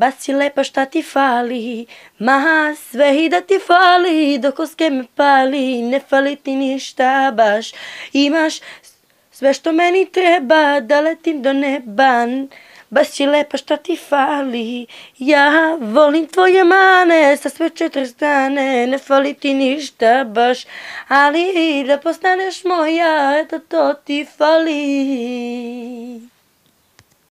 Basi lepa šta ti fali, ma sve i da ti fali, dok oske me pali, ne fali ti ništa baš. Imaš sve što meni treba, da letim do neban. Basi lepa šta ti fali, ja volim tvoje mane, sa sve četiri strane, ne fali ti ništa baš. Ali da postaneš moja, eto to ti fali.